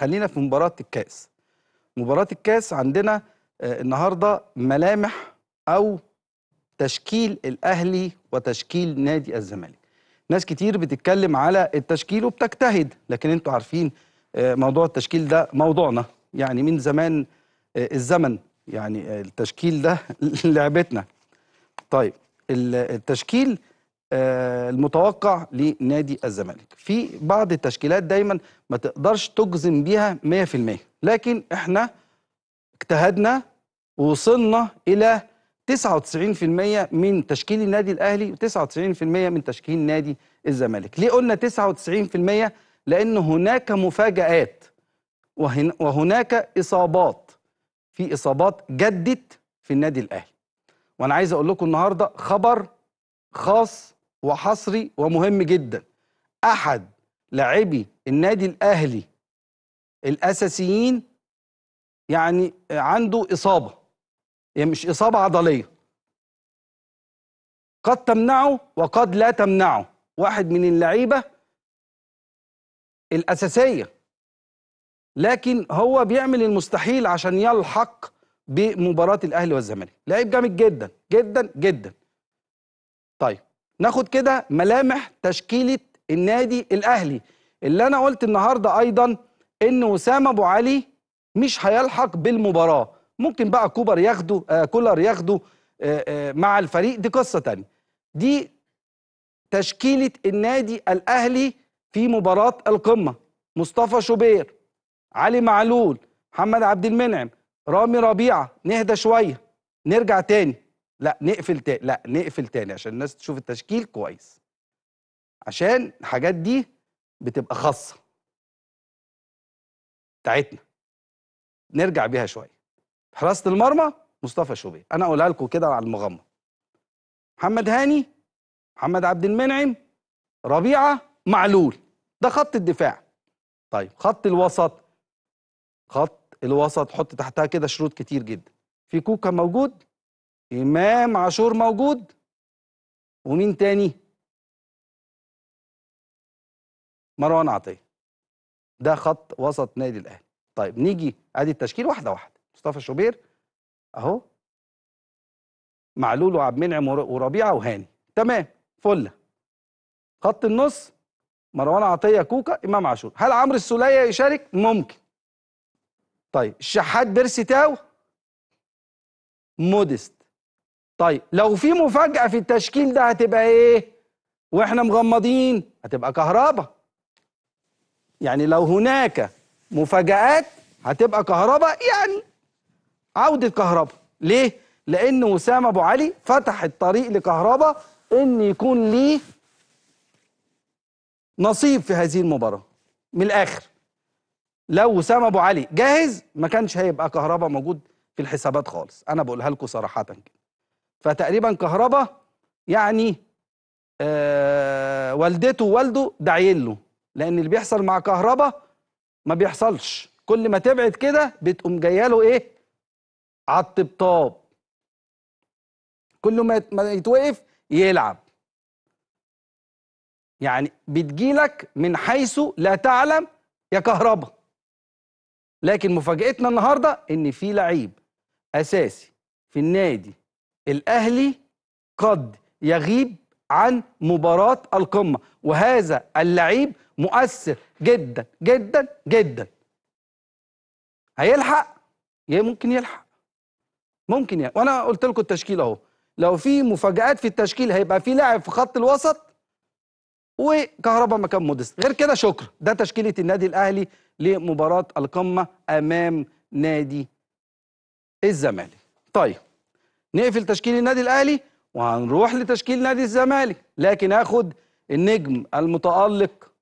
خلينا في مباراه الكاس مباراه الكاس عندنا آه، النهارده ملامح او تشكيل الاهلي وتشكيل نادي الزمالك ناس كتير بتتكلم على التشكيل وبتجتهد لكن انتوا عارفين آه، موضوع التشكيل ده موضوعنا يعني من زمان آه، الزمن يعني التشكيل ده لعبتنا طيب التشكيل آه، المتوقع لنادي الزمالك في بعض التشكيلات دايما ما تقدرش تجزم بيها 100% لكن احنا اجتهدنا ووصلنا الى 99% من تشكيل النادي الاهلي و99% من تشكيل نادي الزمالك ليه قلنا 99% لان هناك مفاجات وهناك اصابات في اصابات جدت في النادي الاهلي وانا عايز اقول لكم النهارده خبر خاص وحصري ومهم جدا احد لاعبي النادي الاهلي الاساسيين يعني عنده اصابه يعني مش اصابه عضليه قد تمنعه وقد لا تمنعه واحد من اللعيبه الاساسيه لكن هو بيعمل المستحيل عشان يلحق بمباراه الاهلي والزمالك لعيب جامد جدا جدا جدا ناخد كده ملامح تشكيله النادي الاهلي اللي انا قلت النهارده ايضا ان وسام ابو علي مش هيلحق بالمباراه ممكن بقى كوبر ياخده آه كولر ياخده آه آه مع الفريق دي قصه تانية دي تشكيله النادي الاهلي في مباراه القمه مصطفى شوبير علي معلول محمد عبد المنعم رامي ربيعه نهدى شويه نرجع تاني لا نقفل تاني لا نقفل تاني عشان الناس تشوف التشكيل كويس عشان الحاجات دي بتبقى خاصه بتاعتنا نرجع بيها شويه حراسه المرمى مصطفى شوبير انا اقولها لكم كده على المغمض محمد هاني محمد عبد المنعم ربيعه معلول ده خط الدفاع طيب خط الوسط خط الوسط حط تحتها كده شروط كتير جدا في كوكا موجود امام عاشور موجود ومين تاني مروان عطيه ده خط وسط نادي الاهلي طيب نيجي ادي التشكيل واحده واحده مصطفى شوبير اهو معلول وعبد المنعم وربيعه وهاني تمام فله خط النص مروان عطيه كوكا امام عاشور هل عمرو السوليه يشارك ممكن طيب الشحات بيرسي تاو مودست طيب لو في مفاجأة في التشكيل ده هتبقى ايه واحنا مغمضين هتبقى كهرباء يعني لو هناك مفاجآت هتبقى كهرباء يعني عودة كهرباء ليه لان وسام ابو علي فتح الطريق لكهرباء ان يكون ليه نصيب في هذه المباراة من الاخر لو وسام ابو علي جاهز ما كانش هيبقى كهرباء موجود في الحسابات خالص انا بقولها لكم صراحه كده فتقريبا كهربا يعني آه والدته ووالده داعيين له لان اللي بيحصل مع كهربا ما بيحصلش كل ما تبعد كده بتقوم جايه له ايه على الطبطاب كل ما يتوقف يلعب يعني بتجيلك من حيث لا تعلم يا كهربا لكن مفاجأتنا النهارده ان في لعيب اساسي في النادي الأهلي قد يغيب عن مباراة القمة وهذا اللعيب مؤثر جدا جدا جدا هيلحق ايه ممكن يلحق ممكن يعني وانا قلت لكم التشكيل اهو لو في مفاجآت في التشكيل هيبقى في لاعب في خط الوسط وكهربا مكان مودست غير كده شكرا ده تشكيله النادي الاهلي لمباراه القمه امام نادي الزمالك طيب نقفل تشكيل النادي الاهلي وهنروح لتشكيل نادي الزمالك لكن اخد النجم المتالق